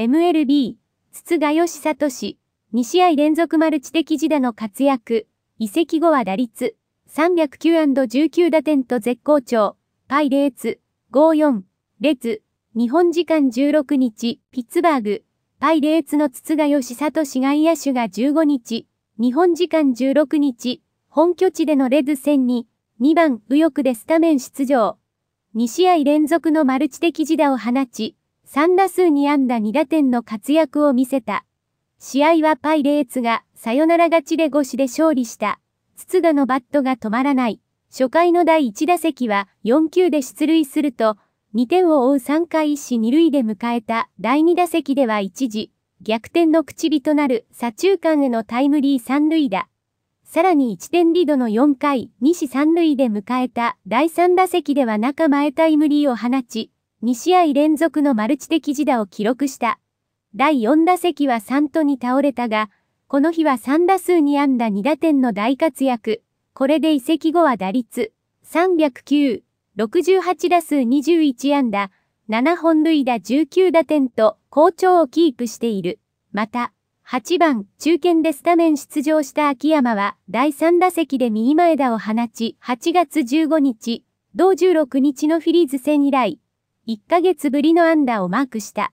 MLB、筒賀義氏、2試合連続マルチ的時打の活躍、移籍後は打率、309&19 打点と絶好調、パイレーツ、54、レツ、日本時間16日、ピッツバーグ、パイレーツの筒賀義里氏外野手が15日、日本時間16日、本拠地でのレズ戦に、2番右翼でスタメン出場。2試合連続のマルチ的時打を放ち、3打数2安打2打点の活躍を見せた。試合はパイレーツがサヨナラ勝ちで五死で勝利した。筒田のバットが止まらない。初回の第1打席は4球で出塁すると、2点を追う3回一死2塁で迎えた第2打席では一時、逆転の口火となる左中間へのタイムリー3塁打。さらに1点リードの4回、2死3塁で迎えた第3打席では中前タイムリーを放ち、2試合連続のマルチ的自打を記録した。第4打席は3とに倒れたが、この日は3打数に安打2打点の大活躍。これで移籍後は打率309、68打数21安打、7本塁打19打点と好調をキープしている。また、8番、中堅でスタメン出場した秋山は第3打席で右前打を放ち、8月15日、同16日のフィリーズ戦以来、1ヶ月ぶりの安打をマークした。